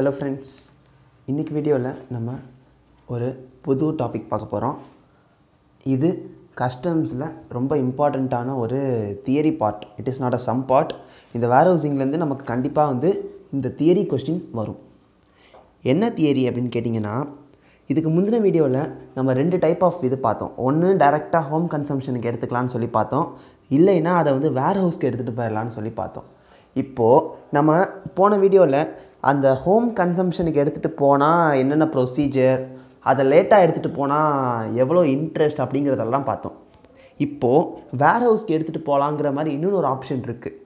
hello friends இன்றைக்கி வீடியோவில் நம்ம ஒரு புது டாபிக் பார்க்க போகிறோம் இது கஸ்டம்ஸில் ரொம்ப இம்பார்ட்டண்ட்டான ஒரு theory part it is not a some part இந்த வேர் ஹவுசிங்லேருந்து நமக்கு கண்டிப்பாக வந்து இந்த தியரி கொஸ்டின் வரும் என்ன தியரி அப்படின்னு கேட்டிங்கன்னா இதுக்கு முந்தின வீடியோவில் நம்ம ரெண்டு டைப் ஆஃப் இது பார்த்தோம் ஒன்று டைரெக்டாக ஹோம் கன்சம்ஷனுக்கு எடுத்துக்கலான்னு சொல்லி பார்த்தோம் இல்லைன்னா அதை வந்து வேர் ஹவுஸ்க்கு எடுத்துகிட்டு போயிடலான்னு சொல்லி பார்த்தோம் இப்போது நம்ம போன வீடியோவில் அந்த ஹோம் கன்சம்ஷனுக்கு எடுத்துகிட்டு போனால் என்னென்ன ப்ரொசீஜர் அதை லேட்டாக எடுத்துகிட்டு போனால் எவ்வளோ இன்ட்ரெஸ்ட் அப்படிங்கிறதெல்லாம் பார்த்தோம் இப்போது வேர் ஹவுஸ்க்கு எடுத்துகிட்டு போகலாங்கிற மாதிரி இன்னொரு ஒரு ஆப்ஷன் இருக்குது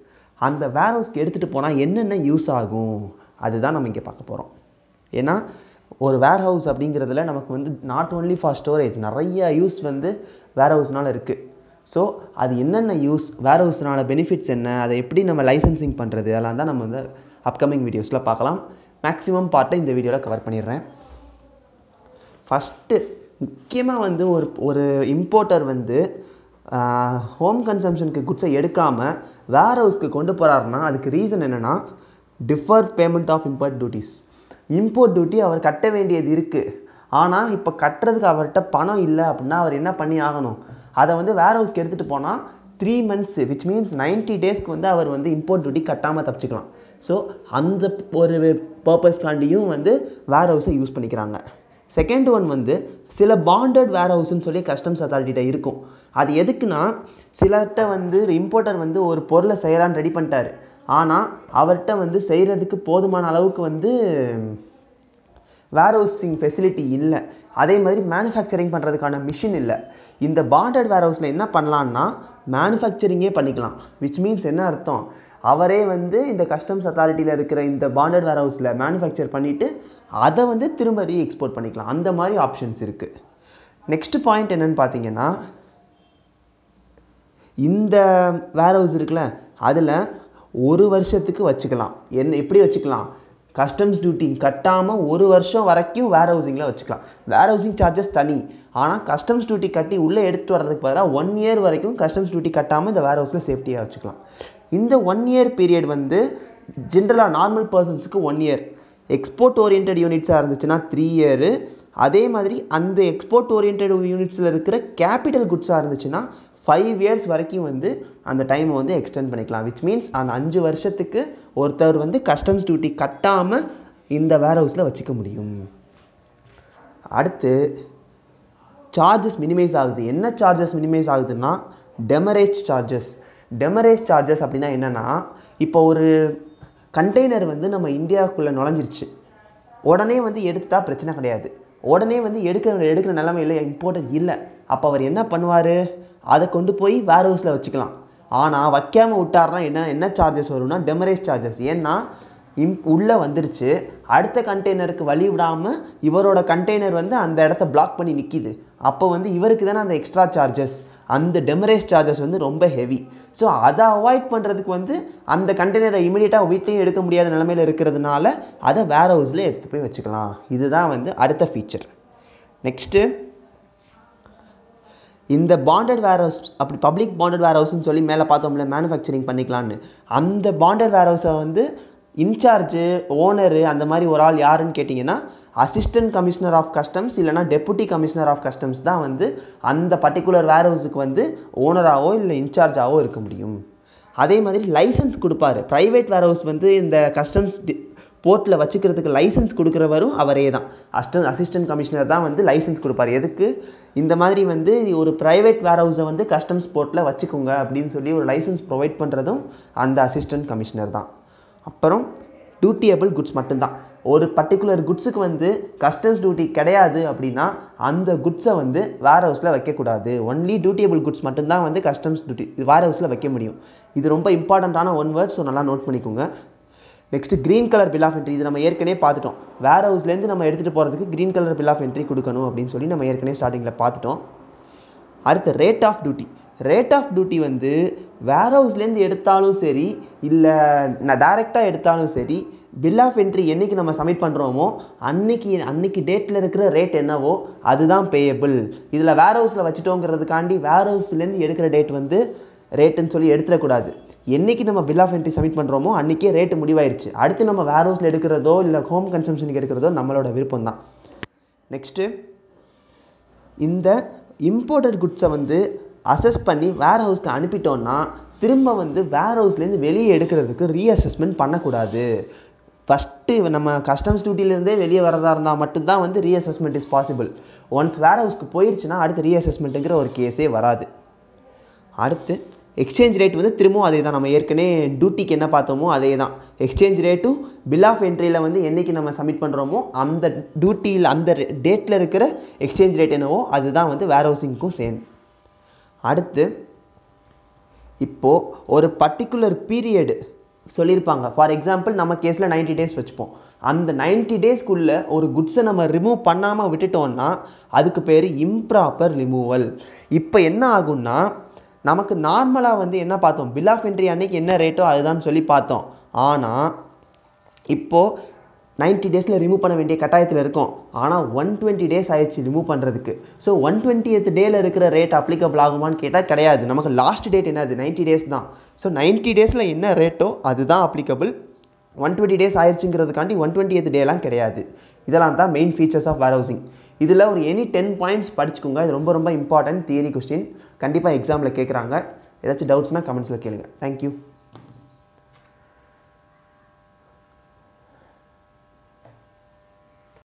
அந்த வேர் ஹவுஸ்க்கு எடுத்துகிட்டு போனால் என்னென்ன யூஸ் ஆகும் அதுதான் நம்ம இங்கே பார்க்க போகிறோம் ஏன்னா ஒரு வேர் ஹவுஸ் அப்படிங்கிறதுல நமக்கு வந்து நாட் ஓன்லி ஃபார் ஸ்டோரேஜ் நிறைய யூஸ் வந்து வேர் ஹவுஸ்னால் இருக்குது ஸோ அது என்னென்ன யூஸ் வேர் ஹவுஸ்னால் பெனிஃபிட்ஸ் என்ன அதை எப்படி நம்ம லைசன்சிங் பண்ணுறது அதெல்லாம் தான் நம்ம வந்து அப்கமிங் வீடியோஸில் பார்க்கலாம் மேக்ஸிமம் பார்ட்டை இந்த வீடியோவில் கவர் பண்ணிடுறேன் ஃபஸ்ட்டு முக்கியமாக வந்து ஒரு ஒரு இம்போர்ட்டர் வந்து ஹோம் கன்சம்ஷனுக்கு குட்ஸை எடுக்காமல் வேர் ஹவுஸ்க்கு கொண்டு போகிறாருன்னா அதுக்கு ரீசன் என்னென்னா defer payment of import duties import duty அவர் கட்ட வேண்டியது இருக்குது ஆனால் இப்போ கட்டுறதுக்கு அவர்கிட்ட பணம் இல்லை அப்படின்னா அவர் என்ன பண்ணி ஆகணும் அதை வந்து வேர் ஹவுஸ்க்கு எடுத்துகிட்டு போனால் three months which means ninety டேஸ்க்கு வந்து அவர் வந்து இம்போர்ட் டியூட்டி கட்டாமல் தப்பிச்சுக்கலாம் ஸோ அந்த ஒரு பர்பஸ்க்காண்டியும் வந்து வேர் ஹவுஸை யூஸ் பண்ணிக்கிறாங்க செகண்ட் ஒன் வந்து சில பாண்டட் வேர் ஹவுஸ்ன்னு சொல்லி கஸ்டம்ஸ் அத்தாரிட்டிகிட்ட இருக்கும் அது எதுக்குன்னா சிலர்கிட்ட வந்து இம்போர்ட்டர் வந்து ஒரு பொருளை செய்கிறான்னு ரெடி பண்ணிட்டாரு ஆனால் அவர்கிட்ட வந்து செய்கிறதுக்கு போதுமான அளவுக்கு வந்து வேர் ஹவுஸிங் ஃபெசிலிட்டி இல்லை அதே மாதிரி மேனுஃபேக்சரிங் பண்ணுறதுக்கான மிஷின் இல்லை இந்த பாண்டட் வேர் ஹவுஸில் என்ன பண்ணலான்னா மேனுஃபேக்சரிங்கே பண்ணிக்கலாம் விச் மீன்ஸ் என்ன அர்த்தம் அவரே வந்து இந்த கஸ்டம்ஸ் அத்தாரிட்டியில் இருக்கிற இந்த பாண்டட் வேர் ஹவுஸில் மேனுஃபேக்சர் பண்ணிவிட்டு அதை வந்து திரும்ப ரீ எக்ஸ்போர்ட் பண்ணிக்கலாம் அந்த மாதிரி ஆப்ஷன்ஸ் இருக்குது நெக்ஸ்ட் பாயிண்ட் என்னென்னு பார்த்தீங்கன்னா இந்த வேர் ஹவுஸ் இருக்குல்ல அதில் ஒரு வருஷத்துக்கு வச்சுக்கலாம் என்ன எப்படி வச்சுக்கலாம் கஸ்டம்ஸ் டியூட்டி கட்டாமல் ஒரு வருஷம் வரைக்கும் வேர் ஹவுசிங்கில் வச்சுக்கலாம் வேர் ஹவுசிங் சார்ஜஸ் தனி ஆனால் கஸ்டம்ஸ் டியூட்டி கட்டி உள்ளே எடுத்துகிட்டு வர்றதுக்கு பதிலாக ஒன் இயர் வரைக்கும் கஸ்டம்ஸ் டியூட்டி கட்டாமல் இந்த வேர் ஹவுஸில் சேஃப்டியாக வச்சுக்கலாம் இந்த ஒன் இயர் பீரியட் வந்து ஜென்ரலாக நார்மல் பர்சன்ஸுக்கு ஒன் இயர் எக்ஸ்போர்ட் ஓரியன்ட் யூனிட்ஸாக இருந்துச்சுன்னா த்ரீ இயரு அதே மாதிரி அந்த எக்ஸ்போர்ட் ஓரியன்ட் யூனிட்ஸில் இருக்கிற கேபிட்டல் குட்ஸாக இருந்துச்சுன்னா ஃபைவ் இயர்ஸ் வரைக்கும் வந்து அந்த டைமை வந்து எக்ஸ்டெண்ட் பண்ணிக்கலாம் விச் மீன்ஸ் அந்த அஞ்சு வருஷத்துக்கு ஒருத்தர் வந்து கஸ்டம்ஸ் டியூட்டி கட்டாமல் இந்த வேர் ஹவுஸில் வச்சுக்க முடியும் அடுத்து சார்ஜஸ் மினிமைஸ் ஆகுது என்ன சார்ஜஸ் மினிமைஸ் ஆகுதுன்னா டெமரேஜ் சார்ஜஸ் டெமரேஜ் சார்ஜஸ் அப்படின்னா என்னென்னா இப்போ ஒரு கண்டெய்னர் வந்து நம்ம இந்தியாவுக்குள்ளே நுழைஞ்சிருச்சு உடனே வந்து எடுத்துட்டா பிரச்சனை கிடையாது உடனே வந்து எடுக்கிற எடுக்கிற இல்லை இம்போர்ட்டர் இல்லை அப்போ அவர் என்ன பண்ணுவார் அதை கொண்டு போய் வேர் ஹவுஸில் வச்சுக்கலாம் ஆனால் வைக்காமல் விட்டார்னா என்ன என்ன சார்ஜஸ் வரும்னா டெமரேஜ் சார்ஜஸ் ஏன்னா இம் உள்ளே வந்துருச்சு அடுத்த கண்டெய்னருக்கு வழி விடாமல் இவரோட கண்டெய்னர் வந்து அந்த இடத்த பிளாக் பண்ணி நிற்கிது அப்போ வந்து இவருக்கு தானே அந்த எக்ஸ்ட்ரா சார்ஜஸ் அந்த டெமரேஜ் சார்ஜஸ் வந்து ரொம்ப ஹெவி ஸோ அதை அவாய்ட் பண்ணுறதுக்கு வந்து அந்த கண்டெய்னரை இமீடியட்டாக வீட்டையும் எடுக்க முடியாத நிலமையில் இருக்கிறதுனால அதை வேர் ஹவுஸில் எடுத்து போய் வச்சுக்கலாம் இதுதான் வந்து அடுத்த ஃபீச்சர் நெக்ஸ்ட்டு இந்த பாண்டட் வேர் ஹவுஸ் அப்படி பப்ளிக் பாண்டட் வேர் ஹவுஸ்னு சொல்லி மேலே பார்த்தோம்ல மேனுஃபேக்சரிங் பண்ணிக்கலான்னு அந்த பாண்டட் வேர் ஹவுஸை வந்து இன்சார்ஜு ஓனரு அந்த மாதிரி ஒரு ஆள் யாருன்னு கேட்டிங்கன்னா அசிஸ்டன்ட் கமிஷனர் ஆஃப் கஸ்டம்ஸ் இல்லைனா டெப்புட்டி கமிஷனர் ஆஃப் கஸ்டம்ஸ் தான் வந்து அந்த பர்டிகுலர் வேர் ஹவுஸுக்கு வந்து ஓனராகவோ இல்லை இன்சார்ஜாகவோ இருக்க முடியும் அதே மாதிரி லைசன்ஸ் கொடுப்பாரு ப்ரைவேட் வேர் ஹவுஸ் வந்து இந்த கஸ்டம்ஸ் போர்ட்டில் வச்சுக்கிறதுக்கு லைசன்ஸ் கொடுக்குறவரும் அவரே தான் அஸ்டன் அசிஸ்டன்ட் கமிஷனர் தான் வந்து லைசன்ஸ் கொடுப்பார் எதுக்கு இந்த மாதிரி வந்து ஒரு ப்ரைவேட் வேர் ஹவுஸை வந்து கஸ்டம்ஸ் போர்ட்டில் வச்சுக்கோங்க அப்படின்னு சொல்லி ஒரு லைசன்ஸ் ப்ரொவைட் பண்ணுறதும் அந்த அசிஸ்டன்ட் கமிஷனர் தான் அப்புறம் டியூட்டியபிள் குட்ஸ் மட்டும்தான் ஒரு பர்டிகுலர் குட்ஸுக்கு வந்து கஸ்டம்ஸ் டியூட்டி கிடையாது அப்படின்னா அந்த குட்ஸை வந்து வேர் ஹவுஸில் வைக்கக்கூடாது ஒன்லி டியூட்டியபிள் குட்ஸ் மட்டும்தான் வந்து கஸ்டம்ஸ் டியூட்டி வேர் ஹவுஸில் வைக்க முடியும் இது ரொம்ப இம்பார்ட்டண்ட்டான ஒன் வேர்ட் ஸோ நல்லா நோட் பண்ணிக்கோங்க next green colour bill of entry இது நம்ம ஏற்கனவே பார்த்துட்டோம் வேர் ஹவுஸ்லேருந்து நம்ம எடுத்துகிட்டு போகிறதுக்கு green colour bill of entry கொடுக்கணும் அப்படின்னு சொல்லி நம்ம ஏற்கனவே ஸ்டார்டிங்கில் பார்த்துட்டோம் அடுத்து rate of duty rate of duty வந்து வேர் ஹவுஸ்லேருந்து எடுத்தாலும் சரி இல்லை நான் டைரெக்டாக எடுத்தாலும் சரி பில் ஆஃப் என்ட்ரி என்றைக்கு நம்ம சப்மிட் பண்ணுறோமோ அன்னைக்கு அன்னைக்கு டேட்டில் இருக்கிற ரேட் என்னவோ அதுதான் பேயபிள் இதில் வேர் ஹவுஸில் வச்சுட்டோங்கிறதுக்காண்டி வேர் ஹவுஸ்லேருந்து எடுக்கிற டேட் வந்து ரேட்டுன்னு சொல்லி எடுத்துடக்கூடாது என்றைக்கு நம்ம பில் ஆஃப் என்ட்ரி சப்மிட் பண்ணுறோமோ அன்றைக்கே ரேட்டு முடிவாயிருச்சு அடுத்து நம்ம வேர் ஹவுஸில் எடுக்கிறதோ இல்லை ஹோம் கன்சம்ஷனுக்கு எடுக்கிறதோ நம்மளோட விருப்பம் தான் நெக்ஸ்ட்டு இந்த இம்போர்ட்டட் குட்ஸை வந்து அசஸ் பண்ணி வேர் ஹவுஸ்க்கு அனுப்பிட்டோன்னா திரும்ப வந்து வேர் ஹவுஸ்லேருந்து வெளியே எடுக்கிறதுக்கு ரீஅசஸ்மெண்ட் பண்ணக்கூடாது ஃபஸ்ட்டு நம்ம கஸ்டம்ஸ் டியூட்டிலேருந்தே வெளியே வரதா இருந்தால் மட்டும்தான் வந்து ரீஅசஸ்மெண்ட் இஸ் பாசிபிள் ஒன்ஸ் வேர் ஹவுஸ்க்கு போயிடுச்சுன்னா அடுத்து ரீஅசஸ்மெண்ட்டுங்கிற ஒரு கேஸே வராது அடுத்து எக்ஸ்சேஞ்ச் ரேட் வந்து திரும்பவும் அதே தான் நம்ம ஏற்கனவே டியூட்டிக்கு என்ன பார்த்தோமோ அதே தான் எக்ஸ்சேஞ்ச் ரேட்டும் பில் ஆஃப் என்ட்ரியில் வந்து என்றைக்கு நம்ம சப்மிட் பண்ணுறோமோ அந்த டியூட்டியில் அந்த டேட்டில் இருக்கிற எக்ஸ்சேஞ்ச் ரேட் என்னவோ அதுதான் வந்து வேர் ஹவுசிங்க்கும் சேர்ந்து அடுத்து இப்போது ஒரு பர்டிகுலர் பீரியடு சொல்லியிருப்பாங்க ஃபார் எக்ஸாம்பிள் நம்ம கேஸில் நைன்ட்டி டேஸ் வச்சுப்போம் அந்த நைன்ட்டி டேஸ்க்குள்ளே ஒரு குட்ஸை நம்ம ரிமூவ் பண்ணாமல் விட்டுட்டோன்னா அதுக்கு பேர் இம்ப்ராப்பர் ரிமூவல் இப்போ என்ன ஆகும்னா நமக்கு நார்மலாக வந்து என்ன பார்த்தோம் பில் ஆஃப் என்ட்ரி அன்றைக்கி என்ன ரேட்டோ அதுதான் சொல்லி பார்த்தோம் ஆனால் இப்போது நைன்ட்டி டேஸில் ரிமூவ் பண்ண வேண்டிய கட்டாயத்தில் இருக்கும் ஆனால் ஒன் டுவெண்ட்டி டேஸ் ஆயிடுச்சு ரிமூவ் பண்ணுறதுக்கு ஸோ ஒன் டுவெண்ட்டியத் டேயில் இருக்கிற ரேட் அப்ளிகபிள் ஆகுமான்னு கேட்டால் கிடையாது நமக்கு லாஸ்ட் டேட் என்னது நைன்ட்டி டேஸ் தான் ஸோ நைன்ட்டி டேஸில் என்ன ரேட்டோ அதுதான் அப்ளிகபிள் ஒன் டுவெண்ட்டி டேஸ் ஆயிடுச்சுங்கிறதுக்காண்டி ஒன் டுவெண்ட்டி எத் டேலாம் கிடையாது இதெல்லாம் தான் main features of warehousing இதில் ஒரு எனி டென் பாயிண்ட்ஸ் படிச்சுக்கோங்க இது ரொம்ப ரொம்ப இம்பார்ட்டன்ட் தியரி கொஸ்டின் கண்டிப்பாக எக்ஸாமில் கேட்குறாங்க ஏதாச்சும் டவுட்ஸ்னால் கமெண்ட்ஸில் கேளுங்கள் தேங்க்யூ